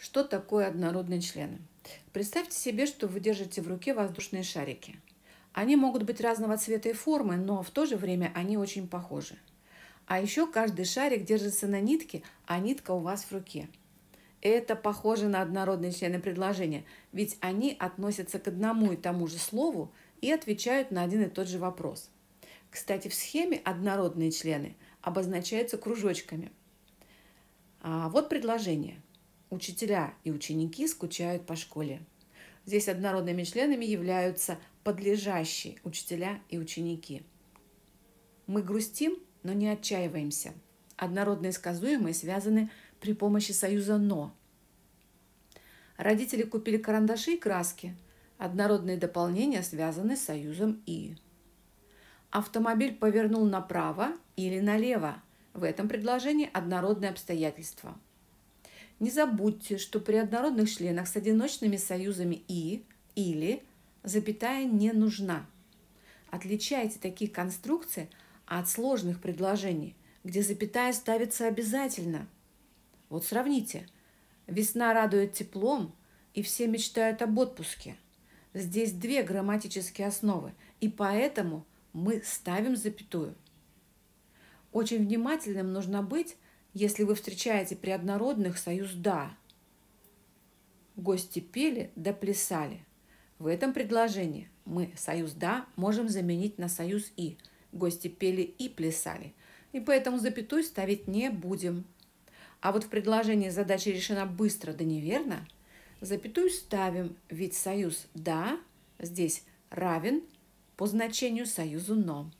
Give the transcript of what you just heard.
Что такое однородные члены? Представьте себе, что вы держите в руке воздушные шарики. Они могут быть разного цвета и формы, но в то же время они очень похожи. А еще каждый шарик держится на нитке, а нитка у вас в руке. Это похоже на однородные члены предложения, ведь они относятся к одному и тому же слову и отвечают на один и тот же вопрос. Кстати, в схеме однородные члены обозначаются кружочками. А вот предложение – Учителя и ученики скучают по школе. Здесь однородными членами являются подлежащие учителя и ученики. Мы грустим, но не отчаиваемся. Однородные сказуемые связаны при помощи союза «но». Родители купили карандаши и краски. Однородные дополнения связаны с союзом «и». Автомобиль повернул направо или налево. В этом предложении однородные обстоятельства – не забудьте, что при однородных членах с одиночными союзами «и» или запятая не нужна. Отличайте такие конструкции от сложных предложений, где запятая ставится обязательно. Вот сравните. Весна радует теплом, и все мечтают об отпуске. Здесь две грамматические основы, и поэтому мы ставим запятую. Очень внимательным нужно быть если вы встречаете при однородных союз «да». Гости пели да плясали. В этом предложении мы союз «да» можем заменить на союз «и». Гости пели и плясали. И поэтому запятую ставить не будем. А вот в предложении задача решена быстро да неверно, запятую ставим, ведь союз «да» здесь равен по значению союзу «но».